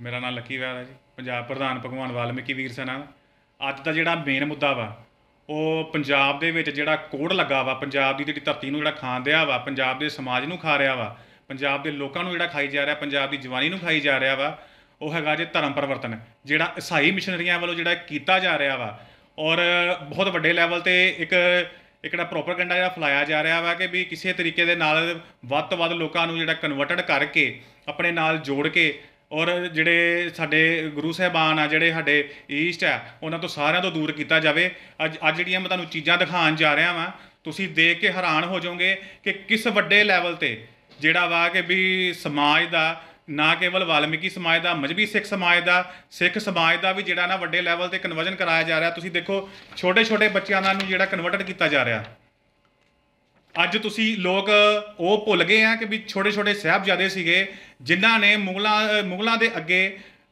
ਮੇਰਾ ਨਾਮ ਲੱਕੀ ਵੈਦ ਹੈ ਜੀ ਪੰਜਾਬ ਪ੍ਰਧਾਨ ਭਗਵਾਨ ਵਾਲਮੀਕੀ ਵੀਰ ਸੈਨਾ ਅੱਜ ਦਾ ਜਿਹੜਾ ਮੇਨ ਮੁੱਦਾ ਵਾ ਉਹ ਪੰਜਾਬ ਦੇ ਵਿੱਚ ਜਿਹੜਾ ਕੋੜ ਲੱਗਾ ਵਾ ਪੰਜਾਬ ਦੀ ਜਿਹੜੀ ਧਰਤੀ ਨੂੰ ਜਿਹੜਾ ਖਾਣ ਦਿਆ ਵਾ ਪੰਜਾਬ ਦੇ ਸਮਾਜ ਨੂੰ ਖਾ ਰਿਹਾ ਵਾ ਪੰਜਾਬ ਦੇ ਲੋਕਾਂ ਨੂੰ ਜਿਹੜਾ ਖਾਈ ਜਾ ਰਿਹਾ ਪੰਜਾਬ ਦੀ ਜਵਾਨੀ ਨੂੰ ਖਾਈ ਜਾ ਰਿਹਾ ਵਾ ਉਹ ਹੈਗਾ ਜੇ ਧਰਮ ਪਰਿਵਰਤਨ ਜਿਹੜਾ ਈਸਾਈ ਮਿਸ਼ਨਰੀਆਂ ਵੱਲੋਂ ਜਿਹੜਾ ਕੀਤਾ ਜਾ ਰਿਹਾ ਵਾ ਔਰ ਬਹੁਤ ਵੱਡੇ ਲੈਵਲ ਤੇ ਇੱਕ ਇਕੜਾ ਪ੍ਰੋਪਗੈਂਡਾ ਜਿਹੜਾ ਫਲਾਇਆ ਜਾ ਰਿਹਾ ਵਾ ਕਿ ਵੀ ਕਿਸੇ ਤਰੀਕੇ ਦੇ ਨਾਲ ਵੱਧ ਤੋਂ ਵੱਧ ਲੋਕਾਂ ਨੂੰ ਜਿਹੜਾ ਕਨਵਰਟਡ ਕਰਕੇ ਆਪਣੇ ਨਾਲ ਜੋੜ ਕੇ ਔਰ ਜਿਹੜੇ ਸਾਡੇ ਗੁਰੂ ਸਾਹਿਬਾਨ ਆ ਜਿਹੜੇ ਸਾਡੇ ਈਸਟ ਆ ਉਹਨਾਂ ਤੋਂ ਸਾਰਿਆਂ ਤੋਂ ਦੂਰ ਕੀਤਾ ਜਾਵੇ ਅੱਜ ਅੱਜ ਜਿਹੜੀਆਂ ਮੈਂ ਤੁਹਾਨੂੰ ਚੀਜ਼ਾਂ ਦਿਖਾਉਣ ਜਾ ਰਿਹਾ ਵਾਂ ਤੁਸੀਂ ਦੇਖ ਕੇ ਹੈਰਾਨ ਹੋ ਜਾਓਗੇ ਕਿ ਕਿਸ ਵੱਡੇ ਲੈਵਲ ਤੇ ਜਿਹੜਾ ਵਾ ਕਿ ਵੀ ਸਮਾਜ ਦਾ ਨਾ ਕੇਵਲ ਵਾਲਮੀਕੀ ਸਮਾਜ ਦਾ ਮਜਬੀ ਸਿੱਖ ਸਮਾਜ ਦਾ ਸਿੱਖ ਸਮਾਜ ਦਾ ਵੀ ਜਿਹੜਾ ਨਾ ਵੱਡੇ ਲੈਵਲ ਤੇ ਕਨਵਰਜਨ ਕਰਾਇਆ ਜਾ ਰਿਹਾ ਤੁਸੀਂ ਦੇਖੋ ਛੋਟੇ ਛੋਟੇ ਬੱਚਿਆਂ ਨਾਲ ਨੂੰ ਜਿਹੜਾ ਕਨਵਰਟਡ ਕੀਤਾ ਜਾ ਰਿਹਾ ਅੱਜ ਤੁਸੀਂ ਲੋਕ ਉਹ ਭੁੱਲ ਗਏ ਆ ਕਿ ਵੀ ਛੋਟੇ ਛੋਟੇ ਸਹਿਬ ਜਾਦੇ ਸੀਗੇ ਜਿਨ੍ਹਾਂ ਨੇ ਮੁਗਲਾਂ ਮੁਗਲਾਂ ਦੇ ਅੱਗੇ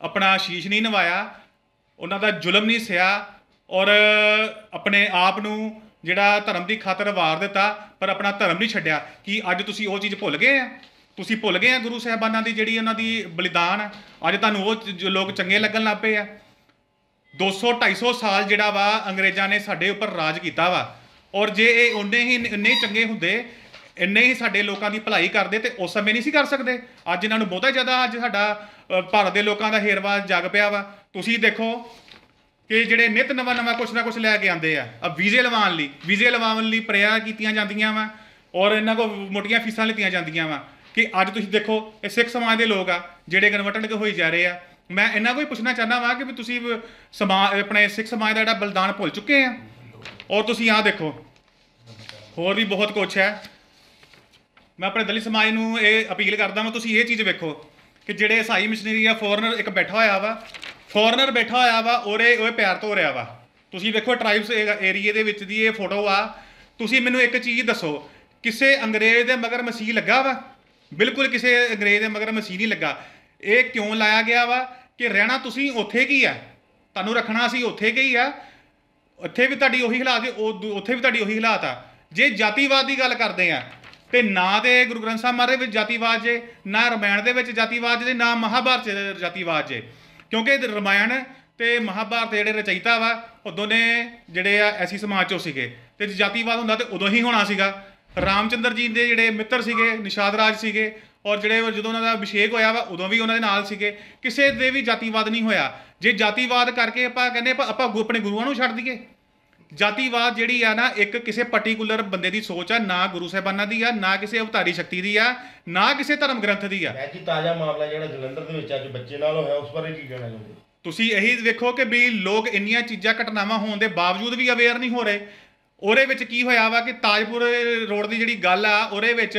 ਆਪਣਾ ਸ਼ੀਸ਼ ਨਹੀਂ ਨਵਾਇਆ ਉਹਨਾਂ ਦਾ ਜ਼ੁਲਮ ਨਹੀਂ ਸਿਆ ਔਰ ਆਪਣੇ ਆਪ ਨੂੰ ਜਿਹੜਾ ਧਰਮ ਦੀ ਖਾਤਰ ਵਾਰ ਦਿੱਤਾ ਪਰ ਆਪਣਾ ਧਰਮ ਨਹੀਂ ਛੱਡਿਆ ਕਿ ਅੱਜ ਤੁਸੀਂ ਉਹ ਚੀਜ਼ ਭੁੱਲ ਗਏ ਆ ਤੁਸੀਂ ਭੁੱਲ ਗਏ ਆ ਗੁਰੂ ਸਾਹਿਬਾਨਾਂ ਦੀ ਜਿਹੜੀ ਉਹਨਾਂ ਦੀ ਬਲੀਦਾਨ ਆ ਅੱਜ ਤੁਹਾਨੂੰ ਉਹ ਲੋਕ ਚੰਗੇ ਲੱਗਣ ਲੱਗ ਪਏ ਆ 200 250 ਸਾਲ ਜਿਹੜਾ ਵਾ ਅੰਗਰੇਜ਼ਾਂ ਨੇ ਸਾਡੇ ਉੱਪਰ ਰਾਜ ਕੀਤਾ ਵਾ ਔਰ ਜੇ ਇਹ ਉਨੇ ਹੀ ਨਹੀਂ ਚੰਗੇ ਹੁੰਦੇ ਇੰਨੇ ਹੀ ਸਾਡੇ ਲੋਕਾਂ ਦੀ ਭਲਾਈ ਕਰਦੇ ਤੇ ਉਸ ਸਮੇਂ ਨਹੀਂ ਸੀ ਕਰ ਸਕਦੇ ਅੱਜ ਇਹਨਾਂ ਨੂੰ ਬਹੁਤਾ ਜ਼ਿਆਦਾ ਅੱਜ ਸਾਡਾ ਭਾਰਤ ਦੇ ਲੋਕਾਂ ਦਾ ਹੇਰਵਾ ਜਗ ਪਿਆ ਵਾ ਤੁਸੀਂ ਦੇਖੋ ਕਿ ਜਿਹੜੇ ਨਿਤ ਨਵਾਂ ਨਵਾਂ ਕੁਛ ਨਾ ਕੁਛ ਲੈ ਕੇ ਆਉਂਦੇ ਆ ਆ ਵੀਜ਼ੇ ਲਵਾਉਣ ਲਈ ਵੀਜ਼ੇ ਲਵਾਉਣ ਲਈ ਪ੍ਰਿਆ ਕੀਤੀਆਂ ਜਾਂਦੀਆਂ ਵਾ ਔਰ ਇਹਨਾਂ ਕੋ ਮੋਟੀਆਂ ਫੀਸਾਂ ਲਿੱਤੀਆਂ ਜਾਂਦੀਆਂ ਵਾ ਕਿ ਅੱਜ ਤੁਸੀਂ ਦੇਖੋ ਇਹ ਸਿੱਖ ਸਮਾਜ ਦੇ ਲੋਕ ਆ ਜਿਹੜੇ ਕਨਵਰਟਡ ਕੇ ਹੋਈ ਜਾ ਰਹੇ ਆ ਮੈਂ ਇਹਨਾਂ ਕੋਈ ਪੁੱਛਣਾ ਚਾਹਨਾ ਵਾ ਕਿ ਵੀ ਤੁਸੀਂ ਸਮਾ ਆਪਣੇ ਸਿੱਖ ਸਮਾਜ ਦਾ ਜਿਹੜਾ ਬਲਦਾਨ ਭੁੱਲ ਚੁੱਕੇ ਆ ਔਰ ਤੁਸੀਂ ਆਹ ਦੇਖੋ ਹੋਰ ਵੀ ਬਹੁਤ ਕੁਝ ਹੈ ਮੈਂ ਆਪਣੇ ਦਲਿਤ ਸਮਾਜ ਨੂੰ ਇਹ ਅਪੀਲ ਕਰਦਾ ਮੈਂ ਤੁਸੀਂ ਇਹ ਚੀਜ਼ ਵੇਖੋ ਕਿ ਜਿਹੜੇ ਈਸਾਈ ਮਿਸ਼ਨਰੀ ਆ ਫੋਰਨਰ ਇੱਕ ਬੈਠਾ ਹੋਇਆ ਵਾ ਫੋਰਨਰ ਬੈਠਾ ਹੋਇਆ ਵਾ ਇਹ ਉਹ ਪਿਆਰ ਤੋਂ ਰਿਹਾ ਵਾ ਤੁਸੀਂ ਵੇਖੋ ਟ੍ਰਾਈਬਸ ਏਰੀਆ ਦੇ ਵਿੱਚ ਦੀ ਇਹ ਫੋਟੋ ਆ ਤੁਸੀਂ ਮੈਨੂੰ ਇੱਕ ਚੀਜ਼ ਦੱਸੋ ਕਿਸੇ ਅੰਗਰੇਜ਼ ਦੇ ਮਗਰ ਮਸੀਹ ਲੱਗਾ ਵਾ ਬਿਲਕੁਲ ਕਿਸੇ ਅੰਗਰੇਜ਼ ਦੇ ਮਗਰ ਮਸੀਹ ਨਹੀਂ ਲੱਗਾ ਇਹ ਕਿਉਂ ਲਾਇਆ ਗਿਆ ਵਾ ਕਿ ਰਹਿਣਾ ਤੁਸੀਂ ਉੱਥੇ ਕੀ ਆ ਤੁਹਾਨੂੰ ਰੱਖਣਾ ਸੀ ਉੱਥੇ ਕੀ ਆ ਉੱਥੇ ਵੀ ਤੁਹਾਡੀ ਉਹੀ ਹਾਲਾਤ ਹੈ ਉੱਥੇ ਵੀ ਤੁਹਾਡੀ ਉਹੀ ਹਾਲਾਤ ਆ ਜੇ ਜਾਤੀਵਾਦ ਦੀ ਗੱਲ ਕਰਦੇ ਆ ਤੇ ਨਾ ਤੇ ਗੁਰੂ ਗ੍ਰੰਥ ਸਾਹਿਬ ਮਹਾਰਾਜ ਵਿੱਚ ਜਾਤੀਵਾਦ ਜੇ ਨਾ ਰਮਾਇਣ ਦੇ ਵਿੱਚ ਜਾਤੀਵਾਦ ਜੇ ਨਾ ਮਹਾਭਾਰਤ ਦੇ ਜਾਤੀਵਾਦ ਜੇ ਕਿਉਂਕਿ ਰਮਾਇਣ ਤੇ ਮਹਾਭਾਰਤ ਜਿਹੜੇ ਰਚਇਤਾ ਵਾ ਉਹ ਦੋਨੇ ਜਿਹੜੇ ਆ ਐਸੀ ਸਮਾਜ ਚੋਂ ਸੀਗੇ ਤੇ ਜਾਤੀਵਾਦ ਹੁੰਦਾ ਤੇ ਉਦੋਂ ਹੀ ਹੋਣਾ ਸੀਗਾ ਰਾਮਚੰਦਰ ਜੀ ਦੇ ਜਿਹੜੇ ਮਿੱਤਰ ਸੀਗੇ ਨਿਸ਼ਾਦ ਰਾਜ ਸੀਗੇ ਔਰ ਜਿਹੜੇ ਜਦੋਂ ਉਹਨਾਂ ਦਾ ਅਭਿਸ਼ੇਕ ਹੋਇਆ ਵਾ ਉਦੋਂ ਵੀ ਉਹਨਾਂ ਦੇ ਨਾਲ ਸੀਗੇ ਕਿਸੇ ਦੇ ਵੀ ਜਾਤੀਵਾਦ ਨਹੀਂ ਹੋਇਆ ਜੇ ਜਾਤੀਵਾਦ ਕਰਕੇ ਆਪਾਂ ਕਹਿੰਦੇ ਆਪਾਂ ਆਪਾਂ ਆਪਣੇ ਗੁਰੂਆਂ ਨੂੰ ਛੱਡ ਦਈਏ ਜਾਤੀਵਾਦ ਜਿਹੜੀ ਆ ਨਾ ਇੱਕ ਕਿਸੇ ਪਾਰਟਿਕੂਲਰ ਬੰਦੇ ਦੀ ਸੋਚ ਆ ਨਾ ਗੁਰੂ ਸਾਹਿਬਾਨਾਂ ਦੀ ਆ ਨਾ ਕਿਸੇ ਅਵਤਾਰੀ ਸ਼ਕਤੀ ਦੀ ਆ ਨਾ ਕਿਸੇ ਧਰਮ ਗ੍ਰੰਥ ਦੀ ਆ ਜੀ ਤਾਜ਼ਾ ਮਾਮਲਾ ਜਿਹੜਾ ਜਲੰਧਰ ਦੇ ਵਿੱਚ ਅੱਜ ਬੱਚੇ ਨਾਲ ਹੋਇਆ ਉਸ ਬਾਰੇ ਕੀ ਕਹਿਣਾ ਚਾਹੁੰਦੇ ਤੁਸੀਂ ਇਹੀ ਦੇਖੋ ਕਿ ਵੀ ਲੋਕ ਇੰਨੀਆਂ ਚੀਜ਼ਾਂ ਘਟਨਾਵਾਂ ਹੋਣ ਦੇ ਬਾਵਜੂਦ ਵੀ ਅਵੇਅਰ ਨਹੀਂ ਹੋ ਰਹੇ ਉਹਦੇ ਵਿੱਚ ਕੀ ਹੋਇਆ ਵਾ ਕਿ ਤਾਜਪੁਰ ਰੋਡ ਦੀ ਜਿਹੜੀ ਗੱਲ ਆ ਉਹਦੇ ਵਿੱਚ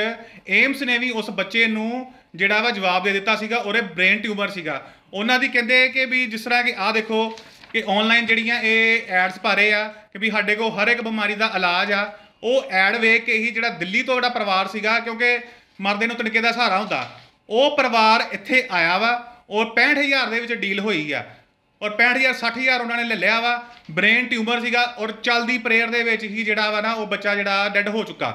ਏਮਸ ਨੇ ਵੀ ਉਸ ਬੱਚੇ ਨੂੰ ਜਿਹੜਾ ਵਾ ਜਵਾਬ ਦੇ ਦਿੱਤਾ ਸੀਗਾ ਉਹਦੇ ਬ੍ਰੇਨ ਟਿਊਮਰ ਸੀਗਾ ਉਹਨਾਂ ਦੀ ਕਹਿੰਦੇ ਕਿ ਵੀ ਜਿਸ ਤਰ੍ਹਾਂ ਕਿ ਆ ਦੇਖੋ ਕਿ ਆਨਲਾਈਨ ਜਿਹੜੀਆਂ ਇਹ ਐਡਸ ਭਾਰੇ ਆ ਕਿ ਵੀ ਸਾਡੇ ਕੋਲ ਹਰ ਇੱਕ ਬਿਮਾਰੀ ਦਾ ਇਲਾਜ ਆ ਉਹ ਐਡ ਵੇਖ ਕੇ ਹੀ ਜਿਹੜਾ ਦਿੱਲੀ ਤੋਂ ਜਿਹੜਾ ਪਰਿਵਾਰ ਸੀਗਾ ਕਿਉਂਕਿ ਮਰਦੇ ਨੂੰ ਤਣਕੇ ਦਾ ਸਹਾਰਾ ਹੁੰਦਾ ਉਹ ਪਰਿਵਾਰ ਇੱਥੇ ਆਇਆ ਵਾ ਔਰ 65000 ਦੇ ਵਿੱਚ ਡੀਲ ਹੋਈ ਆ ਔਰ 65000 60000 ਉਹਨਾਂ ਨੇ ਲੈ ਲਿਆ ਵਾ ਬ੍ਰੇਨ ਟਿਊਮਰ ਸੀਗਾ ਔਰ ਚਲਦੀ ਪ੍ਰੇਅਰ ਦੇ ਵਿੱਚ ਹੀ ਜਿਹੜਾ ਵਾ ਨਾ ਉਹ ਬੱਚਾ ਜਿਹੜਾ ਡੈੱਡ ਹੋ ਚੁੱਕਾ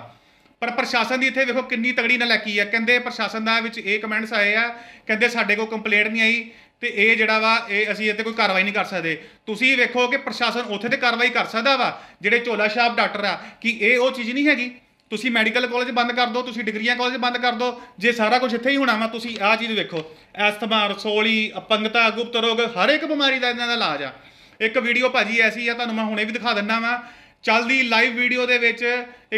ਪਰ ਪ੍ਰਸ਼ਾਸਨ ਦੀ ਇੱਥੇ ਵੇਖੋ ਕਿੰਨੀ ਤਗੜੀ ਨਾਲ ਲੱਕੀ ਹੈ ਕਹਿੰਦੇ ਪ੍ਰਸ਼ਾਸਨ ਦਾ ਵਿੱਚ ਇਹ ਕਮੈਂਟਸ ਆਏ ਆ ਕਹਿੰਦੇ ਸਾਡੇ ਕੋਲ ਕੰਪਲੇਂਟ ਨਹੀਂ ਆਈ ਤੇ ਇਹ ਜਿਹੜਾ ਵਾ ਇਹ ਅਸੀਂ ਇੱਥੇ ਕੋਈ ਕਾਰਵਾਈ ਨਹੀਂ ਕਰ ਸਕਦੇ ਤੁਸੀਂ ਵੇਖੋ ਕਿ ਪ੍ਰਸ਼ਾਸਨ ਉੱਥੇ ਤੇ ਕਾਰਵਾਈ ਕਰ ਸਕਦਾ ਵਾ ਜਿਹੜੇ ਝੋਲਾ ਸ਼ਾਪ ਡਾਕਟਰ ਆ ਕਿ ਇਹ ਉਹ ਚੀਜ਼ ਨਹੀਂ ਹੈਗੀ ਤੁਸੀਂ ਮੈਡੀਕਲ ਕਾਲਜ ਬੰਦ ਕਰ ਦਿਓ ਤੁਸੀਂ ਡਿਗਰੀਆਂ ਕਾਲਜ ਬੰਦ ਕਰ ਦਿਓ ਜੇ ਸਾਰਾ ਕੁਝ ਇੱਥੇ ਹੀ ਹੋਣਾ ਵਾ ਤੁਸੀਂ ਆਹ ਚੀਜ਼ ਵੇਖੋ ਐਸਥਮਾ ਰਸੋਲੀ ਅਪੰਗਤਾ ਗੁਪਤ ਰੋਗ ਹਰ ਇੱਕ ਬਿਮਾਰੀ ਦਾ ਇਹਨਾਂ ਦਾ ਇਲਾਜ ਆ ਇੱਕ ਵੀਡੀਓ ਭਾਜੀ ਐਸੀ ਆ ਤੁਹਾਨੂੰ ਮੈਂ ਹੁਣੇ ਵੀ ਦਿਖਾ ਦਿੰਨਾ ਵਾ ਚੱਲਦੀ ਲਾਈਵ ਵੀਡੀਓ ਦੇ ਵਿੱਚ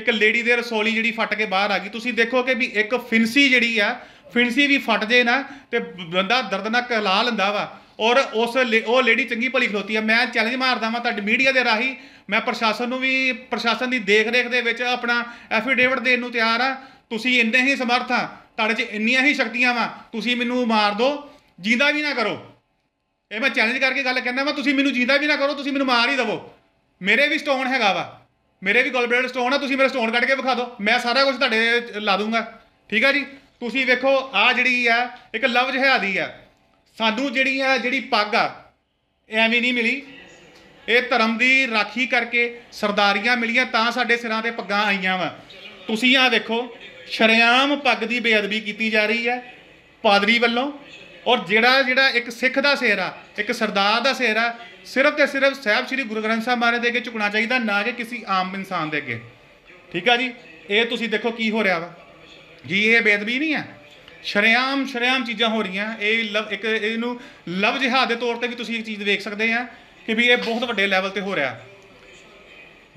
ਇੱਕ ਲੇਡੀ ਦੇ ਰਸੋਲੀ ਜਿਹੜੀ ਫਟ ਕੇ ਬਾਹਰ ਆ ਗਈ ਤੁਸੀਂ ਦੇਖੋ ਕਿ ਵੀ ਇੱਕ ਫਿੰਸੀ ਜਿਹੜੀ ਆ ਫਿੰਸੀ ਵੀ ਫਟ ਜੇ ਨਾ ਤੇ ਬੰਦਾ ਦਰਦਨਾਕ ਹਲਾ ਲੈਂਦਾ ਵਾ ਔਰ ਉਸ ਉਹ ਲੇਡੀ ਚੰਗੀ ਭਲੀ ਖਲੋਤੀ ਆ ਮੈਂ ਚੈਲੰਜ ਮਾਰਦਾ ਵਾਂ ਤੁਹਾਡੇ ਮੀਡੀਆ ਦੇ ਰਾਹੀਂ ਮੈਂ ਪ੍ਰਸ਼ਾਸਨ ਨੂੰ ਵੀ ਪ੍ਰਸ਼ਾਸਨ ਦੀ ਦੇਖ-ਰੇਖ ਦੇ ਵਿੱਚ ਆਪਣਾ ਐਫੀਡੇਵਿਟ ਦੇਣ ਨੂੰ ਤਿਆਰ ਆ ਤੁਸੀਂ ਇੰਨੇ ਹੀ ਸਮਰਥ ਆ ਤੁਹਾਡੇ 'ਚ ਇੰਨੀਆਂ ਹੀ ਸ਼ਕਤੀਆਂ ਆ ਤੁਸੀਂ ਮੈਨੂੰ ਮਾਰ ਦਿਓ ਜਿੰਦਾ ਵੀ ਨਾ ਕਰੋ ਇਹ ਮੈਂ ਚੈਲੰਜ ਕਰਕੇ ਗੱਲ ਕਹਿੰਦਾ ਵਾਂ ਤੁਸੀਂ ਮੈਨੂੰ ਜਿੰਦਾ ਵੀ ਨਾ ਕਰੋ ਤੁਸੀਂ ਮੈਨੂੰ ਮਾਰ ਹੀ ਦਵੋ ਮੇਰੇ ਵੀ ਸਟੋਨ ਹੈਗਾ ਵਾ ਮੇਰੇ ਵੀ ਗੋਲਬਲੇਡਰ ਸਟੋਨ ਆ ਤੁਸੀਂ ਮੇਰਾ ਸਟੋਨ ਕੱਢ ਕੇ ਵਿਖਾ ਦਿਓ ਮੈਂ ਸਾਰਾ ਕੁਝ ਤੁਹਾਡੇ ਲਾ ਦੂੰਗਾ ਠੀਕ ਆ ਜੀ ਤੁਸੀਂ ਵੇਖੋ ਆ ਜਿਹੜੀ ਆ ਇੱਕ ਲਵ ਜਹਾਦੀ ਆ ਸਾਨੂੰ ਜਿਹੜੀ ਆ ਜਿਹੜੀ ਪੱਗ ਆ ਐਵੇਂ ਨਹੀਂ ਮਿਲੀ ਇਹ ਧਰਮ ਦੀ ਰਾਖੀ ਕਰਕੇ ਸਰਦਾਰੀਆਂ ਮਿਲੀਆਂ ਤਾਂ ਸਾਡੇ ਸਿਰਾਂ ਤੇ ਪੱਗਾਂ ਆਈਆਂ ਵਾ ਤੁਸੀਂ ਆ ਦੇਖੋ ਸ਼ਰਿਆਮ ਪੱਗ ਦੀ ਬੇਅਦਬੀ ਕੀਤੀ ਜਾ ਰਹੀ ਹੈ ਪਾਦਰੀ ਵੱਲੋਂ ਔਰ ਜਿਹੜਾ ਜਿਹੜਾ ਇੱਕ ਸਿੱਖ ਦਾ ਆ ਇੱਕ ਸਰਦਾਰ ਦਾ ਆ ਸਿਰਫ ਤੇ ਸਿਰਫ ਸਹਿਬ ਸ੍ਰੀ ਗੁਰੂ ਗ੍ਰੰਥ ਸਾਹਿਬ ਮਹਾਰਾਜ ਦੇ ਅੱਗੇ ਝੁਕਣਾ ਚਾਹੀਦਾ ਨਾ ਕਿ ਕਿਸੇ ਆਮ ਇਨਸਾਨ ਦੇ ਅੱਗੇ ਠੀਕ ਆ ਜੀ ਇਹ ਤੁਸੀਂ ਦੇਖੋ ਕੀ ਹੋ ਰਿਹਾ ਵਾ ਜੀ ਇਹ ਬੇਅਦਬੀ ਨਹੀਂ ਆ ਸ਼ਰਿਆਮ ਸ਼ਰਿਆਮ ਚੀਜ਼ਾਂ ਹੋ ਰਹੀਆਂ ਇਹ ਲਵ ਇੱਕ ਇਹਨੂੰ ਲਵ ਜਿਹਾ ਦੇ ਤੌਰ ਤੇ ਵੀ ਤੁਸੀਂ ਇੱਕ ਚੀਜ਼ ਦੇਖ ਸਕਦੇ ਆ ਕਿ ਵੀ ਇਹ ਬਹੁਤ ਵੱਡੇ ਲੈਵਲ ਤੇ ਹੋ ਰਿਹਾ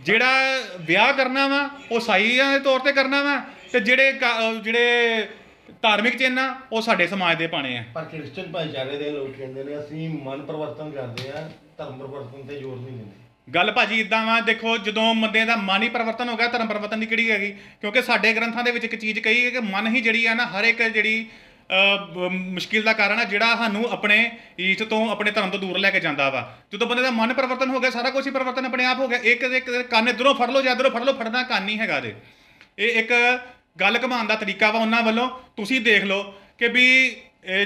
ਜਿਹੜਾ ਵਿਆਹ ਕਰਨਾ ਵਾ ਉਹ ਸਾਈਆਂ ਦੇ ਤੌਰ ਤੇ ਕਰਨਾ ਵਾ ਤੇ ਜਿਹੜੇ ਜਿਹੜੇ ਧਾਰਮਿਕ ਚੇਨਾ ਉਹ ਸਾਡੇ ਸਮਾਜ ਦੇ ਪਾਣੇ ਆ ਪਰ ਕ੍ਰਿਸਚੀਅਨ ਭਾਈਚਾਰੇ ਦੇ ਲੋਕ ਕਹਿੰਦੇ ਨੇ ਅਸੀਂ ਮਨ ਪਰਵਰਤਨ ਕਰਦੇ ਆ ਧਰਮ ਪਰਵਰਤਨ ਤੇ ਜ਼ੋਰ ਨਹੀਂ ਦਿੰਦੇ ਗੱਲ ਭਾਜੀ ਇਦਾਂ ਵਾ ਦੇਖੋ ਜਦੋਂ ਮੰਦੇ ਦਾ ਮਨ ਹੀ ਪਰਵਰਤਨ ਹੋ ਗਿਆ ਧਰਮ ਪਰਵਰਤਨ ਦੀ ਕਿਹੜੀ ਹੈਗੀ ਕਿਉਂਕਿ ਸਾਡੇ ਗ੍ਰੰਥਾਂ ਦੇ ਵਿੱਚ ਇੱਕ ਚੀਜ਼ ਕਹੀ ਹੈ ਕਿ ਮਨ ਹੀ ਜਿਹੜੀ ਆ ਨਾ ਹਰ ਇੱਕ ਜਿਹੜੀ ਮੁਸ਼ਕਿਲ ਦਾ ਕਾਰਨ ਆ ਜਿਹੜਾ ਸਾਨੂੰ ਆਪਣੇ ਈਸ਼ਟ ਤੋਂ ਆਪਣੇ ਧਰਮ ਤੋਂ ਦੂਰ ਲੈ ਕੇ ਜਾਂਦਾ ਵਾ ਜਦੋਂ ਬੰਦੇ ਦਾ ਮਨ ਪਰਵਰਤਨ ਹੋ ਗਿਆ ਸਾਰਾ ਕੁਝ ਹੀ ਪਰਵਰਤਨ ਆਪਣੇ ਆਪ ਹੋ ਗਿਆ ਇੱਕ ਇੱਕ ਕੰਨ ਇਧਰੋਂ ਫੜ ਲਓ ਜਾਂ ਇਧਰੋਂ ਫੜ ਲਓ ਫੜਨਾ ਕੰਨ ਹੀ ਹੈਗਾ ਦੇ ਇਹ ਇੱਕ ਗੱਲ ਘਮਾਉਣ ਦਾ ਤਰੀਕਾ ਵਾ ਉਹਨਾਂ ਵੱਲੋਂ ਤੁਸੀਂ ਦੇਖ ਲਓ ਕਿ ਵੀ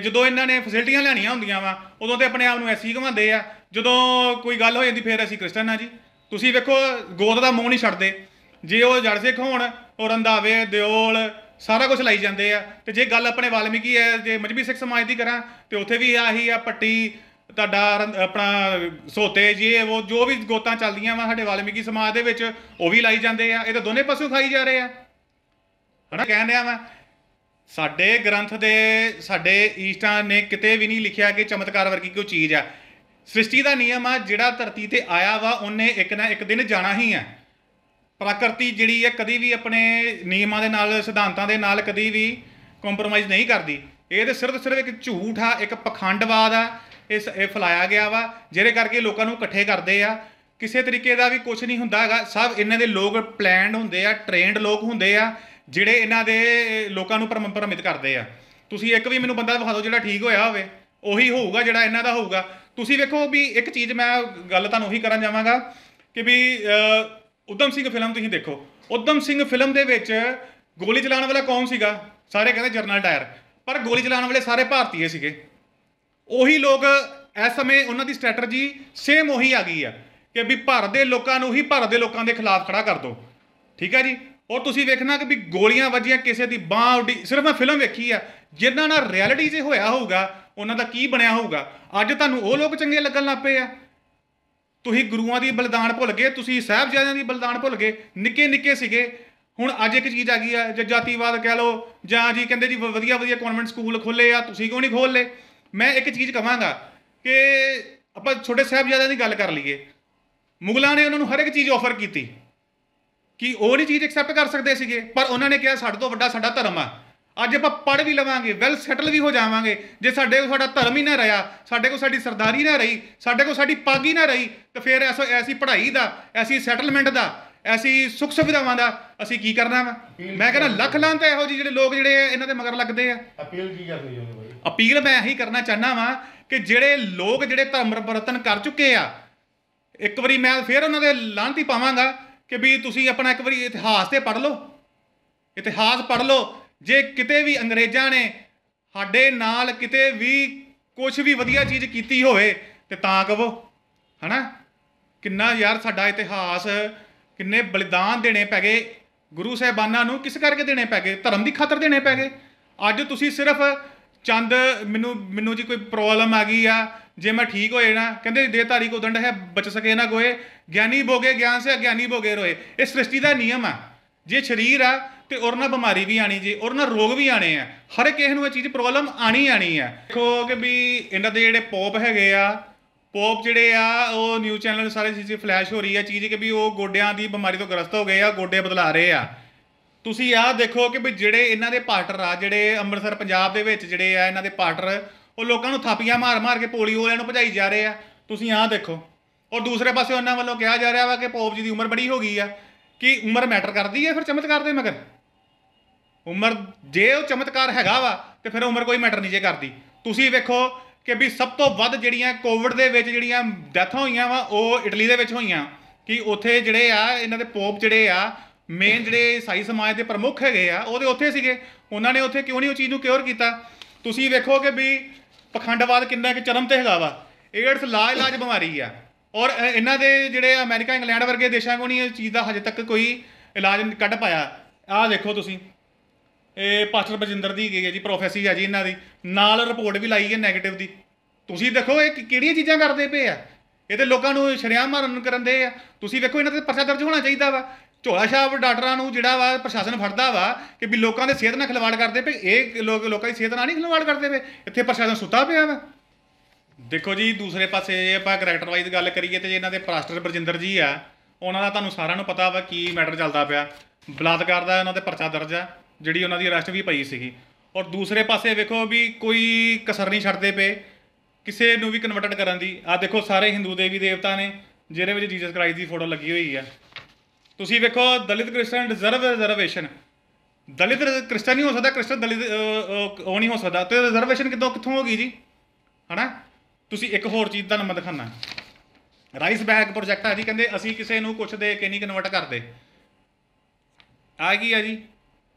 ਜਦੋਂ ਇਹਨਾਂ ਨੇ ਫੈਸਿਲਿਟੀਆਂ ਲੈਣੀਆਂ ਹੁੰਦੀਆਂ ਵਾ ਉਦੋਂ ਤੇ ਆਪਣੇ ਆਪ ਨੂੰ ਐਸੀ ਘਮਾਉਂਦੇ ਆ ਜਦੋਂ ਕੋਈ ਗੱਲ ਹੋ ਜਾਂਦੀ ਫਿਰ ਅਸੀਂ ਕ੍ਰਿਸਚਨ ਆ ਜੀ ਤੁਸੀਂ ਵੇਖੋ ਗੋਦ ਦਾ ਮੂੰਹ ਨਹੀਂ ਛੱਡਦੇ ਜੇ ਉਹ ਜੜ ਸਿੱਖ ਹੋਣ ਉਹ ਰੰਧਾਵੇ ਦਿਓਲ ਸਾਰਾ ਕੁਝ ਲਈ ਜਾਂਦੇ ਆ ਤੇ ਜੇ ਗੱਲ ਆਪਣੇ ਵਾਲਮੀਕੀ ਹੈ ਜੇ ਮਜਬੀ ਸਿੱਖ ਸਮਾਜ ਦੀ ਕਰਾਂ ਤੇ ਉੱਥੇ ਵੀ ਆਹੀ ਆ ਪੱਟੀ ਤੁਹਾਡਾ ਆਪਣਾ ਸੋਤੇ ਜੀ ਉਹ ਜੋ ਵੀ ਗੋਤਾਂ ਚੱਲਦੀਆਂ ਵਾ ਸਾਡੇ ਵਾਲਮੀਕੀ ਸਮਾਜ ਦੇ ਵਿੱਚ ਉਹ ਵੀ ਲਾਈ ਜਾਂਦੇ ਆ ਇਹ ਤਾਂ ਦੋਨੇ ਪਾਸੋਂ ਖਾਈ ਜਾ ਰਹੇ ਆ ਹਣਾ ਕਹਿਣ ਰਿਹਾ ਮੈਂ ਸਾਡੇ ਗ੍ਰੰਥ ਦੇ ਸਾਡੇ ਈਸ਼ਟਾਂ ਨੇ ਕਿਤੇ ਵੀ ਨਹੀਂ ਲਿਖਿਆ ਕਿ ਚਮਤਕਾਰ ਵਰਗੀ ਕੋਈ ਚੀਜ਼ ਆ ਸ੍ਰਿਸ਼ਟੀ ਦਾ ਨਿਯਮ ਆ ਜਿਹੜਾ ਧਰਤੀ ਤੇ ਆਇਆ ਵਾ ਉਹਨੇ ਇੱਕ ਨਾ ਇੱਕ ਦਿਨ ਜਾਣਾ ਹੀ ਆ ਪ੍ਰਕਿਰਤੀ ਜਿਹੜੀ ਹੈ ਕਦੀ ਵੀ ਆਪਣੇ ਨਿਯਮਾਂ ਦੇ ਨਾਲ ਸਿਧਾਂਤਾਂ ਦੇ ਨਾਲ ਕਦੀ ਵੀ ਕੰਪਰੋਮਾਈਜ਼ ਨਹੀਂ ਕਰਦੀ ਇਹ ਤੇ ਸਿਰਫ ਸਿਰਫ ਇੱਕ ਝੂਠ ਆ ਇੱਕ ਪਖੰਡਵਾਦ ਆ ਇਸ ਇਹ ਫਲਾਇਆ ਗਿਆ ਵਾ ਜਿਹਦੇ ਕਰਕੇ ਲੋਕਾਂ ਨੂੰ ਇਕੱਠੇ ਕਰਦੇ ਆ ਕਿਸੇ ਤਰੀਕੇ ਦਾ ਵੀ ਕੁਝ ਨਹੀਂ ਹੁੰਦਾ ਹੈਗਾ ਸਭ ਇਹਨਾਂ ਦੇ ਲੋਕ ਪਲਾਨਡ ਹੁੰਦੇ ਆ ਟ੍ਰੇਨਡ ਲੋਕ ਹੁੰਦੇ ਆ ਜਿਹੜੇ ਇਹਨਾਂ ਦੇ ਲੋਕਾਂ ਨੂੰ ਪਰਮਪਰਮਿਤ ਕਰਦੇ ਆ ਤੁਸੀਂ ਇੱਕ ਵੀ ਮੈਨੂੰ ਬੰਦਾ ਵਿਖਾ ਦਿਓ ਜਿਹੜਾ ਠੀਕ ਹੋਇਆ ਹੋਵੇ ਉਹੀ ਹੋਊਗਾ ਜਿਹੜਾ ਇਹਨਾਂ ਦਾ ਹੋਊਗਾ ਤੁਸੀਂ ਵੇਖੋ ਵੀ ਇੱਕ ਚੀਜ਼ ਮੈਂ ਗੱਲ ਤੁਹਾਨੂੰ ਉਹੀ ਕਰਨ ਜਾਵਾਂਗਾ ਕਿ ਵੀ ਉਦਮ ਸਿੰਘ ਫਿਲਮ ਤੁਸੀਂ ਦੇਖੋ ਉਦਮ ਸਿੰਘ ਫਿਲਮ ਦੇ ਵਿੱਚ ਗੋਲੀ ਚਲਾਉਣ ਵਾਲਾ ਕੌਣ ਸੀਗਾ ਸਾਰੇ ਕਹਿੰਦੇ ਜਰਨਲ ਟਾਇਰ ਪਰ ਗੋਲੀ ਚਲਾਉਣ ਵਾਲੇ ਸਾਰੇ ਭਾਰਤੀਏ ਸੀਗੇ ਉਹੀ ਲੋਕ ਇਸ ਸਮੇਂ ਉਹਨਾਂ ਦੀ ਸਟ੍ਰੈਟਜੀ ਸੇਮ ਉਹੀ ਆ ਗਈ ਆ ਕਿ ਵੀ ਭਾਰਤ ਦੇ ਲੋਕਾਂ ਨੂੰ ਹੀ ਭਾਰਤ ਦੇ ਲੋਕਾਂ ਦੇ ਖਿਲਾਫ ਖੜਾ ਕਰ ਦੋ ਠੀਕ ਹੈ ਜੀ ਔਰ ਤੁਸੀਂ ਵੇਖਣਾ ਕਿ ਵੀ ਗੋਲੀਆਂ ਵੱਜੀਆਂ ਕਿਸੇ ਦੀ ਬਾਹ ਉੱਡੀ ਸਿਰਫ ਮੈਂ ਫਿਲਮ ਵੇਖੀ ਆ ਜਿਨ੍ਹਾਂ ਨਾਲ ਰਿਐਲਿਟੀ 'ਚ ਹੋਇਆ ਹੋਊਗਾ ਉਹਨਾਂ ਦਾ ਕੀ ਬਣਿਆ ਹੋਊਗਾ ਅੱਜ ਤੁਹਾਨੂੰ ਉਹ ਲੋਕ ਚੰਗੇ ਲੱਗਣ ਲੱਪੇ ਆ ਤੁਸੀਂ ਗੁਰੂਆਂ ਦੀ ਬਲਦਾਨ ਭੁੱਲ ਗਏ ਤੁਸੀਂ ਸਾਹਿਬਜ਼ਾਦਿਆਂ ਦੀ ਬਲਦਾਨ ਭੁੱਲ ਗਏ ਨਿੱਕੇ ਨਿੱਕੇ ਸੀਗੇ ਹੁਣ ਅੱਜ ਇੱਕ ਚੀਜ਼ ਆ ਗਈ ਆ ਜੇ ਜਾਤੀਵਾਦ ਕਹਿ ਲੋ ਜਾਂ ਜੀ ਕਹਿੰਦੇ ਜੀ ਵਧੀਆ ਵਧੀਆ ਕਨਵੈਂਟ ਸਕੂਲ ਖੋਲੇ ਆ ਤੁਸੀਂ ਕਿਉਂ ਨਹੀਂ ਖੋਲ ਲੇ ਮੈਂ ਇੱਕ ਚੀਜ਼ ਕਹਾਂਗਾ ਕਿ ਆਪਾਂ ਛੋਟੇ ਸਾਹਿਬਜ਼ਾਦਿਆਂ ਦੀ ਗੱਲ ਕਰ ਲਈਏ ਮੁਗਲਾਂ ਨੇ ਉਹਨਾਂ ਨੂੰ ਹਰ ਇੱਕ ਚੀਜ਼ ਆਫਰ ਕੀਤੀ ਕਿ ਉਹ ਨਹੀਂ ਚੀਜ਼ ਐਕਸੈਪਟ ਕਰ ਸਕਦੇ ਸੀਗੇ ਪਰ ਉਹਨਾਂ ਨੇ ਕਿਹਾ ਸਾਡੇ ਤੋਂ ਵੱਡਾ ਸਾਡਾ ਧਰਮ ਆ ਅੱਜ ਆਪਾਂ ਪੜ ਵੀ ਲਵਾਂਗੇ ਵੈਲ ਸੈਟਲ ਵੀ ਹੋ ਜਾਵਾਂਗੇ ਜੇ ਸਾਡੇ ਕੋ ਸਾਡਾ ਧਰਮ ਹੀ ਨਾ ਰਹਾ ਸਾਡੇ ਕੋ ਸਾਡੀ ਸਰਦਾਰੀ ਨਾ ਰਹੀ ਸਾਡੇ ਕੋ ਸਾਡੀ ਪੱਗ ਹੀ ਨਾ ਰਹੀ ਤਾਂ ਫਿਰ ਐਸੋ ਐਸੀ ਪੜ੍ਹਾਈ ਦਾ ਐਸੀ ਸੈਟਲਮੈਂਟ ਦਾ ਐਸੀ ਸੁੱਖ ਸੁਵਿਧਾਵਾਂ ਦਾ ਅਸੀਂ ਕੀ ਕਰਨਾ ਵਾ ਮੈਂ ਕਹਿੰਦਾ ਲੱਖ ਲਾਂ ਤਾਂ ਇਹੋ ਜਿਹੇ ਜਿਹੜੇ ਲੋਕ ਜਿਹੜੇ ਇਹਨਾਂ ਦੇ ਮਗਰ ਲੱਗਦੇ ਆ ਅਪੀਲ ਕੀ ਕਰਦੇ ਹੋ ਬਾਈ ਅਪੀਲ ਮੈਂ ਇਹੀ ਕਰਨਾ ਚਾਹਨਾ ਵਾਂ ਕਿ ਜਿਹੜੇ ਲੋਕ ਜਿਹੜੇ ਧਰਮ ਪਰਤਨ ਕਰ ਚੁੱਕੇ ਆ ਇੱਕ ਵਾਰੀ ਮੈਂ ਫੇਰ ਉਹਨਾਂ ਦੇ ਲਾਂਤੀ ਪਾਵਾਂਗਾ ਕਿ ਵੀ ਤੁਸੀਂ ਆਪਣਾ ਇੱਕ ਵਾਰੀ ਇਤਿਹਾਸ ਤੇ ਪੜ ਲਓ ਇਤਿਹਾਸ ਪੜ ਲਓ ਜੇ ਕਿਤੇ ਵੀ ਅੰਗਰੇਜ਼ਾਂ ਨੇ ਸਾਡੇ ਨਾਲ ਕਿਤੇ ਵੀ ਕੁਝ ਵੀ ਵਧੀਆ ਚੀਜ਼ ਕੀਤੀ ਹੋਵੇ ਤੇ ਤਾਂ ਕਹੋ ਹਨਾ ਕਿੰਨਾ ਯਾਰ ਸਾਡਾ ਇਤਿਹਾਸ ਕਿੰਨੇ ਬਲੀਦਾਨ ਦੇਣੇ ਪੈ ਗਏ ਗੁਰੂ ਸਾਹਿਬਾਨਾਂ ਨੂੰ ਕਿਸ ਕਰਕੇ ਦੇਣੇ ਪੈ ਗਏ ਧਰਮ ਦੀ ਖਾਤਰ ਦੇਣੇ ਪੈ ਗਏ ਅੱਜ ਤੁਸੀਂ ਸਿਰਫ ਚੰਦ ਮੈਨੂੰ ਮੈਨੂੰ ਜੀ ਕੋਈ ਪ੍ਰੋਬਲਮ ਆ ਗਈ ਆ ਜੇ ਮੈਂ ਠੀਕ ਹੋਏ ਨਾ ਕਹਿੰਦੇ ਦੇਹਧਾਰੀ ਕੋ ਦੰਡ ਹੈ ਬਚ ਸਕੇ ਨਾ ਕੋਏ ਗਿਆਨੀ ਭੋਗੇ ਗਿਆਨ ਸੇ ਅਗਿਆਨੀ ਭੋਗੇ ਰੋਏ ਇਹ ਸ੍ਰਿਸ਼ਟੀ ਦਾ ਨਿਯਮ ਆ ਜੇ ਸਰੀਰ ਆ ਤੇ ਔਰ ਨਾ ਬਿਮਾਰੀ ਵੀ ਆਣੀ ਜੀ ਔਰ ਨਾ ਰੋਗ ਵੀ ਆਣੇ ਆ ਹਰ ਕਿਸੇ ਨੂੰ ਇਹ ਚੀਜ਼ ਪ੍ਰੋਬਲਮ ਆਣੀ ਆਣੀ ਆ ਦੇਖੋ ਕਿ ਵੀ ਇਹਨਾਂ ਦੇ ਜਿਹੜੇ ਪੋਪ ਹੈਗੇ ਆ ਪੋਪ ਜਿਹੜੇ ਆ ਉਹ ਨਿਊ ਚੈਨਲ ਸਾਰੇ ਚੀਜ਼ ਫਲੈਸ਼ ਹੋ ਰਹੀ ਆ ਚੀਜ਼ ਕਿ ਵੀ ਉਹ ਗੋਡਿਆਂ ਦੀ ਬਿਮਾਰੀ ਤੋਂ ਗ੍ਰਸਤ ਹੋ ਗਏ ਆ ਗੋਡੇ ਬਦਲਾ ਰਹੇ ਆ ਤੁਸੀਂ ਆ ਦੇਖੋ ਕਿ ਵੀ ਜਿਹੜੇ ਇਹਨਾਂ ਦੇ ਪਾਰਟਨਰ ਆ ਜਿਹੜੇ ਅੰਮ੍ਰਿਤਸਰ ਪੰਜਾਬ ਦੇ ਵਿੱਚ ਜਿਹੜੇ ਆ ਇਹਨਾਂ ਦੇ ਪਾਰਟਨਰ ਉਹ ਲੋਕਾਂ ਨੂੰ ਥਾਪੀਆਂ ਮਾਰ-ਮਾਰ ਕੇ ਪੋਲੀਓ ਵਾਲਿਆਂ ਨੂੰ ਭਜਾਈ ਜਾ ਰਹੇ ਆ ਤੁਸੀਂ ਆ ਦੇਖੋ ਔਰ ਦੂਸਰੇ ਪਾਸੇ ਉਹਨਾਂ ਵੱਲੋਂ ਕਿਹਾ ਜਾ ਰਿਹਾ ਵਾ ਕਿ ਪੋਪ ਜੀ ਦੀ ਉਮਰ ਬੜੀ ਹੋ ਗਈ ਆ ਕਿ ਉਮਰ ਮੈਟਰ ਕਰਦੀ ਹੈ ਫਿਰ ਚਮਤਕਾਰ ਦੇ ਮਗਰ ਉਮਰ ਜੇ ਉਹ ਚਮਤਕਾਰ ਹੈਗਾ ਵਾ ਤੇ ਫਿਰ ਉਮਰ ਕੋਈ ਮੈਟਰ ਨਹੀਂ ਜੇ ਕਰਦੀ ਤੁਸੀਂ ਵੇਖੋ ਕਿ ਵੀ ਸਭ ਤੋਂ ਵੱਧ ਜਿਹੜੀਆਂ ਕੋਵਿਡ ਦੇ ਵਿੱਚ ਜਿਹੜੀਆਂ ਡੈਥਾਂ ਹੋਈਆਂ ਵਾ ਉਹ ਇਟਲੀ ਦੇ ਵਿੱਚ ਹੋਈਆਂ ਕਿ ਉੱਥੇ ਜਿਹੜੇ ਆ ਇਹਨਾਂ ਦੇ ਪੋਪ ਜਿਹੜੇ ਆ ਮੇਨ ਜਿਹੜੇ ਈਸਾਈ ਸਮਾਜ ਦੇ ਪ੍ਰਮੁੱਖ ਹੈਗੇ ਆ ਉਹਦੇ ਉੱਥੇ ਸੀਗੇ ਉਹਨਾਂ ਨੇ ਉੱਥੇ ਕਿਉਂ ਨਹੀਂ ਉਹ ਚੀਜ਼ ਨੂੰ ਕਿਉਰ ਕੀਤਾ ਤੁਸੀਂ ਵੇਖੋ ਕਿ ਵੀ ਪਖੰਡਵਾਦ ਕਿੰਨਾ ਕਿ ਚਰਮ ਤੇ ਹੈਗਾ ਵਾ ਏਡਸ ਲਾਜ-ਲਾਜ ਬਿਮਾਰੀ ਆ ਔਰ ਇਹਨਾਂ ਦੇ ਜਿਹੜੇ ਅਮਰੀਕਾ ਇੰਗਲੈਂਡ ਵਰਗੇ ਦੇਸ਼ਾਂ ਕੋਲ ਨਹੀਂ ਇਹ ਚੀਜ਼ ਦਾ ਹਜੇ ਤੱਕ ਕੋਈ ਇਲਾਜ ਕੱਢ ਪਾਇਆ ਆਹ ਦੇਖੋ ਤੁਸੀਂ ਇਹ ਪਾਸਟਰ ਬਜਿੰਦਰ ਦੀ ਗਈ ਹੈ ਜੀ ਪ੍ਰੋਫੈਸੀ ਹੈ ਜੀ ਇਹਨਾਂ ਦੀ ਨਾਲ ਰਿਪੋਰਟ ਵੀ ਲਾਈ ਹੈ 네ਗੇਟਿਵ ਦੀ ਤੁਸੀਂ ਦੇਖੋ ਇਹ ਕਿਹੜੀਆਂ ਚੀਜ਼ਾਂ ਕਰਦੇ ਪਏ ਆ ਇਹ ਤੇ ਲੋਕਾਂ ਨੂੰ ਸ਼ਰਿਆਮ ਮਾਰਨ ਕਰਨ ਦੇ ਆ ਤੁਸੀਂ ਵੇਖੋ ਇਹਨਾਂ ਤੇ ਪਰਚਾ ਦਰਜ ਹੋਣਾ ਚਾਹੀਦਾ ਵਾ ਝੋਲਾ ਸ਼ਾਹ ਡਾਕਟਰਾਂ ਨੂੰ ਜਿਹੜਾ ਵਾ ਪ੍ਰਸ਼ਾਸਨ ਫੜਦਾ ਵਾ ਕਿ ਵੀ ਲੋਕਾਂ ਦੇ ਸਿਹਤ ਨਾਲ ਖਿਲਵਾੜ ਕਰਦੇ ਪਏ ਇਹ ਲੋਕ ਲੋਕਾਂ ਦੀ ਸਿਹਤ ਨਾਲ ਨਹੀਂ ਖਿਲਵਾੜ ਕਰਦੇ ਪਏ ਇੱਥੇ ਪ੍ਰਸ਼ਾਸਨ ਸੁੱਤਾ ਪਿਆ ਵਾ ਦੇਖੋ ਜੀ ਦੂਸਰੇ ਪਾਸੇ ਜੇ ਆਪਾਂ ਕੈਰੈਕਟਰ ਵਾਈਜ਼ ਗੱਲ ਕਰੀਏ ਤੇ ਇਹਨਾਂ ਦੇ ਪ੍ਰਾਸਟਰ ਬਰਜਿੰਦਰ ਜੀ ਆ ਉਹਨਾਂ ਦਾ ਤੁਹਾਨੂੰ ਸਾਰਿਆਂ ਨੂੰ ਪਤਾ ਵਾ ਕੀ ਮੈਟਰ ਚੱਲਦਾ ਪਿਆ ਬਲਾਤਕਾਰ ਦਾ ਉਹਨਾਂ ਤੇ ਪਰਚਾ ਦਰਜ ਆ ਜਿਹੜੀ ਉਹਨਾਂ ਦੀ ਅਰੈਸਟ ਵੀ ਪਈ ਸੀਗੀ ਔਰ ਦੂਸਰੇ ਪਾਸੇ ਵੇਖੋ ਵੀ ਕੋਈ ਕਸਰ ਨਹੀਂ ਛੱਡਦੇ ਪਏ ਕਿਸੇ ਨੂੰ ਵੀ ਕਨਵਰਟਡ ਕਰਨ ਦੀ ਆ ਦੇਖੋ ਸਾਰੇ ਹਿੰਦੂ ਦੇਵੀ ਦੇਵਤਾ ਨੇ ਜਿਹਦੇ ਵਿੱਚ ਜੀਸਸ ਕ੍ਰਾਈਸਟ ਦੀ ਫੋਟੋ ਲੱਗੀ ਹੋਈ ਹੈ ਤੁਸੀਂ ਵੇਖੋ Dalit Christian reserve reservation Dalit Christian ਨਹੀਂ ਹੋ ਸਕਦਾ ਕ੍ਰਿਸਚਨ ਦਲਿਤ ਉਹ ਨਹੀਂ ਹੋ ਸਕਦਾ ਤੇ ਰਿਜ਼ਰਵੇਸ਼ਨ ਕਿਦੋਂ ਕਿੱਥੋਂ ਹੋ ਗਈ ਜੀ ਹਨਾ ਤੁਸੀਂ ਇੱਕ ਹੋਰ ਚੀਜ਼ ਤੁਹਾਨੂੰ ਮੈਂ ਦਿਖਾਣਾ ਰਾਈਸ ਬੈਗ ਪ੍ਰੋਜੈਕਟ ਆ ਜੀ ਕਹਿੰਦੇ ਅਸੀਂ ਕਿਸੇ ਨੂੰ ਕੁਝ ਦੇ ਕੇ ਨਹੀਂ ਕਨਵਰਟ ਕਰਦੇ ਆ ਕੀ ਆ ਜੀ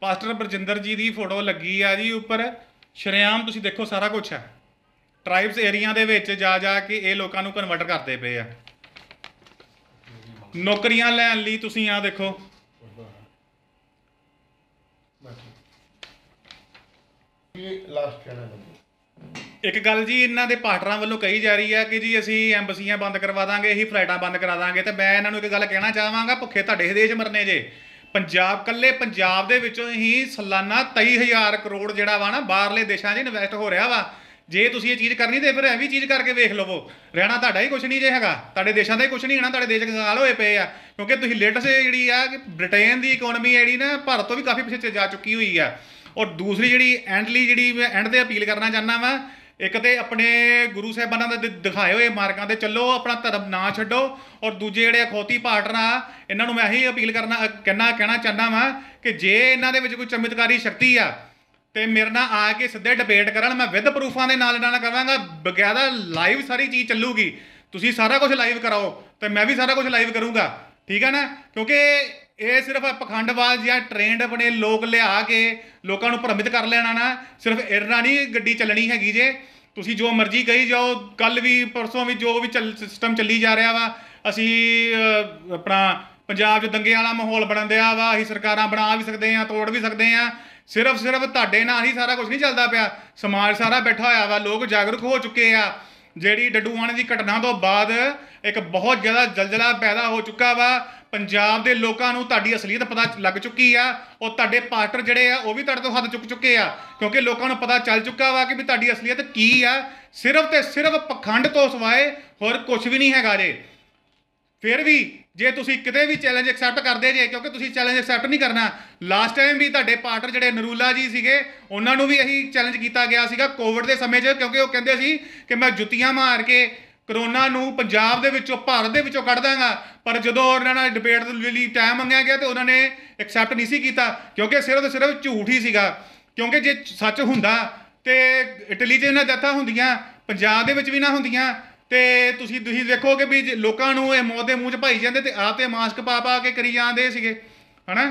ਪਾਸਟਰ ਬਰਜਿੰਦਰ ਜੀ ਦੀ ਫੋਟੋ ਲੱਗੀ ਆ ਜੀ ਉੱਪਰ ਸ਼ਰਿਆਮ ਤੁਸੀਂ ਦੇਖੋ ਸਾਰਾ ਕੁਝ ਹੈ ਟ੍ਰਾਈਬਸ ਏਰੀਆ ਦੇ ਵਿੱਚ ਜਾ ਜਾ ਕੇ ਇਹ ਲੋਕਾਂ ਨੂੰ ਕਨਵਰਟ ਕਰਦੇ ਪਏ ਆ ਨੌਕਰੀਆਂ ਲੈਣ ਲਈ ਤੁਸੀਂ ਆ ਦੇਖੋ ਇੱਕ ਗੱਲ ਜੀ ਇਹਨਾਂ ਦੇ ਪਾਰਟਨਰਾਂ ਵੱਲੋਂ ਕਹੀ ਜਾ ਰਹੀ ਹੈ ਕਿ ਜੀ ਅਸੀਂ ਐਮਬਸੀਆਂ ਬੰਦ ਕਰਵਾ ਦਾਂਗੇ ਇਹੀ ਫਲਾਈਟਾਂ ਬੰਦ ਕਰਾ ਦਾਂਗੇ ਤੇ ਮੈਂ ਇਹਨਾਂ ਨੂੰ ਇੱਕ ਗੱਲ ਕਹਿਣਾ ਚਾਹਾਂਗਾ ਭੁੱਖੇ ਤੁਹਾਡੇ ਦੇਸ਼ ਮਰਨੇ ਜੇ ਪੰਜਾਬ ਕੱਲੇ ਪੰਜਾਬ ਦੇ ਵਿੱਚੋਂ ਹੀ ਸਾਲਾਨਾ 23000 ਕਰੋੜ ਜਿਹੜਾ ਵਾ ਨਾ ਬਾਹਰਲੇ ਦੇਸ਼ਾਂ 'ਚ ਇਨਵੈਸਟ ਹੋ ਰਿਹਾ ਵਾ ਜੇ ਤੁਸੀਂ ਇਹ ਚੀਜ਼ ਕਰਨੀ ਤੇ ਫਿਰ ਇਹ ਵੀ ਚੀਜ਼ ਕਰਕੇ ਵੇਖ ਲਵੋ ਰਹਿਣਾ ਤੁਹਾਡਾ ਹੀ ਕੁਝ ਨਹੀਂ ਜੇ ਹੈਗਾ ਤੁਹਾਡੇ ਦੇਸ਼ਾਂ ਦਾ ਹੀ ਕੁਝ ਨਹੀਂ ਹੋਣਾ ਤੁਹਾਡੇ ਦੇਸ਼ ਗੰਗਾਲ ਹੋਏ ਪਏ ਆ ਕਿਉਂਕਿ ਤੁਸੀਂ ਲੇਟੈਸਟ ਜਿਹੜੀ ਆ ਕਿ ਬ੍ਰਿਟੇਨ ਦੀ ਇਕਨੋਮੀ ਜਿਹੜੀ ਨਾ ਭਾਰਤ ਤੋਂ ਵੀ ਕਾਫੀ ਪਿੱਛੇ ਜਾ ਚੁੱਕੀ ਹੋਈ ਆ ਔਰ ਦੂਸਰੀ ਜਿਹੜੀ ਐਂਡਲੀ ਜਿਹੜੀ ਮੈਂ ਐਂਡ ਤੇ ਅਪੀਲ ਕਰਨਾ ਚਾਹਨਾ ਵਾ ਇੱਕ ਤੇ ਆਪਣੇ ਗੁਰੂ ਸਾਹਿਬਾਨਾਂ ਦੇ ਦਿਖਾਏ ਹੋਏ ਮਾਰਗਾਂ ਤੇ ਚੱਲੋ ਆਪਣਾ ਧਰਮ ਨਾ ਛੱਡੋ ਔਰ ਦੂਜੇ ਜਿਹੜੇ ਖੋਤੀ ਪਾਟਨਾ ਇਹਨਾਂ ਨੂੰ ਮੈਂ ਇਹੀ ਅਪੀਲ ਕਰਨਾ ਕਹਿਣਾ ਕਹਿਣਾ ਚਾਹੁੰਦਾ ਵਾਂ ਕਿ ਜੇ ਇਹਨਾਂ ਦੇ ਵਿੱਚ ਕੋਈ ਚਮਤਕਾਰੀ ਸ਼ਕਤੀ ਆ ਤੇ ਮੇਰੇ ਨਾਲ ਆ ਕੇ ਸਿੱਧੇ ਡਿਬੇਟ ਕਰਨ ਮੈਂ ਵਿਦ ਪ੍ਰੂਫਾਂ ਦੇ ਨਾਲ ਨਾਲ ਕਰਾਂਗਾ ਬਕਾਇਦਾ ਲਾਈਵ ਸਾਰੀ ਚੀਜ਼ ਚੱਲੂਗੀ ਤੁਸੀਂ ਸਾਰਾ ਕੁਝ ਲਾਈਵ ਕਰਾਓ ਤੇ ਮੈਂ ਵੀ ਸਾਰਾ ਕੁਝ ਲਾਈਵ ਕਰੂੰਗਾ ਠੀਕ ਹੈ ਨਾ ਕਿਉਂਕਿ ਇਹ ਸਿਰਫ ਪਖੰਡਵਾਲ ਜਾਂ ਟ੍ਰੇਨਡ ਆਪਣੇ ਲੋਕ ਲਿਆ ਕੇ ਲੋਕਾਂ ਨੂੰ ਭਰਮਿਤ ਕਰ ਲੈਣਾ ਨਾ ਸਿਰਫ ਇਰਨਾ ਨਹੀਂ ਗੱਡੀ ਚੱਲਣੀ ਹੈਗੀ ਜੇ ਤੁਸੀਂ ਜੋ ਮਰਜ਼ੀ ਕਹੀ ਜਾਓ ਕੱਲ ਵੀ ਪਰਸੋਂ ਵੀ ਜੋ ਵੀ ਸਿਸਟਮ ਚੱਲੀ ਜਾ ਰਿਹਾ ਵਾ ਅਸੀਂ ਆਪਣਾ ਪੰਜਾਬ 'ਚ ਦੰਗੇ ਵਾਲਾ ਮਾਹੌਲ ਬਣਨ ਦਿਆ ਵਾ ਅਸੀਂ ਸਰਕਾਰਾਂ ਬਣਾ ਵੀ ਸਕਦੇ ਆ ਤੋੜ ਵੀ ਸਕਦੇ ਆ ਸਿਰਫ ਸਿਰਫ ਤੁਹਾਡੇ ਨਾਲ ਹੀ ਸਾਰਾ ਕੁਝ ਨਹੀਂ ਚੱਲਦਾ ਪਿਆ ਸਮਾਜ ਸਾਰਾ ਬੈਠਾ ਹੋਇਆ ਵਾ ਲੋਕ ਜਾਗਰੂਕ ਹੋ ਚੁੱਕੇ ਆ ਜਿਹੜੀ ਡੱਡੂਆਣੇ ਦੀ ਘਟਨਾ ਤੋਂ ਬਾਅਦ ਇੱਕ ਬਹੁਤ ਜ਼ਿਆਦਾ ਜਲਜਲਾ ਪੈਦਾ ਹੋ ਚੁੱਕਾ ਵਾ ਪੰਜਾਬ ਦੇ ਲੋਕਾਂ ਨੂੰ ਤੁਹਾਡੀ ਅਸਲੀਅਤ ਪਤਾ ਲੱਗ ਚੁੱਕੀ ਆ ਉਹ ਤੁਹਾਡੇ ਪਾਰਟਨਰ ਜਿਹੜੇ ਆ ਉਹ ਵੀ ਤੁਹਾਡੇ ਤੋਂ ਹੱਥ ਚੁੱਕ ਚੁੱਕੇ ਆ ਕਿਉਂਕਿ ਲੋਕਾਂ ਨੂੰ ਪਤਾ ਚੱਲ ਚੁੱਕਾ ਵਾ ਕਿ ਵੀ ਤੁਹਾਡੀ ਅਸਲੀਅਤ ਕੀ ਆ ਸਿਰਫ ਤੇ ਸਿਰਫ ਪਖੰਡ ਤੋਂ ਸਵਾਏ ਹੋਰ ਕੁਝ ਵੀ ਨਹੀਂ ਹੈਗਾ ਜੇ ਫਿਰ ਵੀ ਜੇ ਤੁਸੀਂ ਕਿਤੇ ਵੀ ਚੈਲੰਜ ਐਕਸੈਪਟ ਕਰਦੇ ਜੇ ਕਿਉਂਕਿ ਤੁਸੀਂ ਚੈਲੰਜ ਐਕਸੈਪਟ ਨਹੀਂ ਕਰਨਾ ਲਾਸਟ ਟਾਈਮ ਵੀ ਤੁਹਾਡੇ ਪਾਰਟਨਰ ਜਿਹੜੇ ਨਰੂਲਾ ਜੀ ਸੀਗੇ ਉਹਨਾਂ ਨੂੰ ਵੀ ਇਹੀ ਚੈਲੰਜ ਕੀਤਾ ਗਿਆ ਸੀਗਾ ਕੋਵਿਡ ਦੇ ਸਮੇਂ 'ਚ ਕਿਉਂਕਿ ਉਹ ਕਹਿੰਦੇ ਸੀ ਕਿ ਮੈਂ ਜੁੱਤੀਆਂ ਮਾਰ ਕੇ ਕਰੋਨਾ ਨੂੰ ਪੰਜਾਬ ਦੇ ਵਿੱਚੋਂ ਭਾਰਤ ਦੇ ਵਿੱਚੋਂ ਕੱਢ ਦਾਂਗਾ ਪਰ ਜਦੋਂ ਉਹਨਾਂ ਨਾਲ ਡਿਬੇਟ ਲਈ ਟਾਈਮ ਮੰਗਿਆ ਗਿਆ ਤੇ ਉਹਨਾਂ ਨੇ ਐਕਸੈਪਟ ਨਹੀਂ ਸੀ ਕੀਤਾ ਕਿਉਂਕਿ ਸਿਰਫ ਤੇ ਸਿਰਫ ਝੂਠ ਹੀ ਸੀਗਾ ਕਿਉਂਕਿ ਜੇ ਸੱਚ ਹੁੰਦਾ ਤੇ ਇਟਲੀ 'ਚ ਇਹਨਾਂ ਜੱਥਾ ਹੁੰਦੀਆਂ ਪੰਜਾਬ ਦੇ ਵਿੱਚ ਵੀ ਨਾ ਹੁੰਦੀਆਂ ਤੇ ਤੁਸੀਂ ਤੁਸੀਂ ਦੇਖੋ ਕਿ ਵੀ ਲੋਕਾਂ ਨੂੰ ਇਹ ਮੌਤ ਦੇ ਮੂੰਹ 'ਚ ਭਾਈ ਜਾਂਦੇ ਤੇ ਆਪ ਤੇ ਮਾਸਕ ਪਾ ਪਾ ਕੇ ਕਰੀ ਜਾਂਦੇ ਸੀਗੇ ਹਨਾ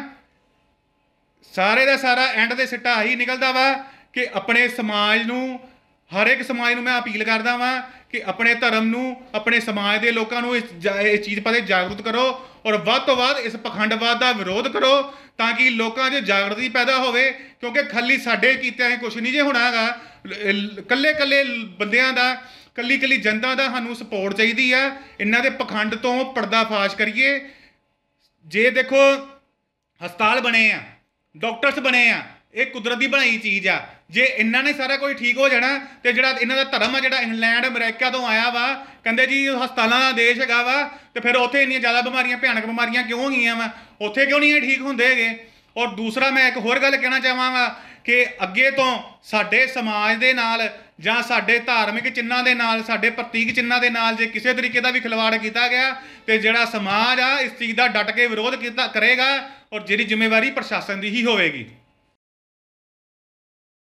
ਸਾਰੇ ਦਾ ਸਾਰਾ ਐਂਡ ਦੇ ਸਿੱਟਾ ਆਹੀ ਨਿਕਲਦਾ ਵਾ ਕਿ ਆਪਣੇ ਸਮਾਜ ਨੂੰ ਹਰ ਇੱਕ ਸਮਾਜ ਨੂੰ ਮੈਂ ਅਪੀਲ ਕਰਦਾ ਵਾਂ ਕਿ ਆਪਣੇ ਧਰਮ ਨੂੰ ਆਪਣੇ ਸਮਾਜ ਦੇ ਲੋਕਾਂ ਨੂੰ ਇਸ ਇਸ ਚੀਜ਼ ਬਾਰੇ ਜਾਗਰੂਕ ਕਰੋ ਔਰ ਵੱਧ ਤੋਂ ਵੱਧ ਇਸ ਪਖੰਡਵਾਦ ਦਾ ਵਿਰੋਧ ਕਰੋ ਤਾਂ ਕਿ ਲੋਕਾਂ 'ਚ ਜਾਗਰਤੀ ਪੈਦਾ ਹੋਵੇ ਕਿਉਂਕਿ ਖੱਲੀ ਸਾਡੇ ਕੀਤੇ ਹੈ ਕੁਝ ਨਹੀਂ ਜੇ ਹੋਣਾਗਾ ਕੱਲੇ ਕੱਲੇ ਬੰਦਿਆਂ ਦਾ ਕੱਲੀ ਕੱਲੀ ਜਨਤਾ ਦਾ ਸਾਨੂੰ ਸਪੋਰਟ ਚਾਹੀਦੀ ਆ ਇਹਨਾਂ ਦੇ ਪਖੰਡ ਤੋਂ ਪਰਦਾਫਾਸ਼ ਕਰੀਏ ਜੇ ਦੇਖੋ ਹਸਪਤਾਲ ਬਣੇ ਆ ਡਾਕਟਰਸ ਬਣੇ ਆ ਇਹ ਕੁਦਰਤ ਦੀ ਬਣਾਈ ਚੀਜ਼ ਆ ਜੇ ਇਹਨਾਂ ਨੇ ਸਾਰਾ ਕੋਈ ਠੀਕ ਹੋ ਜਾਣਾ ਤੇ ਜਿਹੜਾ ਇਹਨਾਂ ਦਾ ਧਰਮ ਆ ਜਿਹੜਾ ਇੰਗਲੈਂਡ ਅਮਰੀਕਾ ਤੋਂ ਆਇਆ ਵਾ ਕਹਿੰਦੇ ਜੀ ਹਸਪਤਾਲਾਂ ਦਾ ਦੇਸ਼ ਹੈਗਾ ਵਾ ਤੇ ਫਿਰ ਉੱਥੇ ਇੰਨੀਆਂ ਜ਼ਿਆਦਾ ਬਿਮਾਰੀਆਂ ਭਿਆਨਕ ਬਿਮਾਰੀਆਂ ਕਿਉਂ ਹੋ ਗਈਆਂ ਵਾ ਉੱਥੇ ਕਿਉਂ ਨਹੀਂ ਇਹ ਠੀਕ ਹੁੰਦੇ ਹੈਗੇ ਔਰ ਦੂਸਰਾ ਮੈਂ ਇੱਕ ਹੋਰ ਗੱਲ ਕਹਿਣਾ ਚਾਹਾਂਗਾ ਕਿ ਅੱਗੇ ਤੋਂ ਸਾਡੇ ਸਮਾਜ ਦੇ ਨਾਲ ਜਾਂ ਸਾਡੇ ਧਾਰਮਿਕ ਚਿੰਨਾਂ ਦੇ ਨਾਲ ਸਾਡੇ ਪ੍ਰਤੀਕ ਚਿੰਨਾਂ ਦੇ ਨਾਲ ਜੇ ਕਿਸੇ ਤਰੀਕੇ ਦਾ ਵੀ ਖਿਲਵਾੜ ਕੀਤਾ ਗਿਆ ਤੇ ਜਿਹੜਾ ਸਮਾਜ ਆ ਇਸ ਚੀਜ਼ ਦਾ ਡਟ ਕੇ ਵਿਰੋਧ ਕੀਤਾ ਕਰੇਗਾ ਔਰ ਜਿਹੜੀ ਜ਼ਿੰਮੇਵਾਰੀ ਪ੍ਰਸ਼ਾਸਨ ਦੀ ਹੀ ਹੋਵੇਗੀ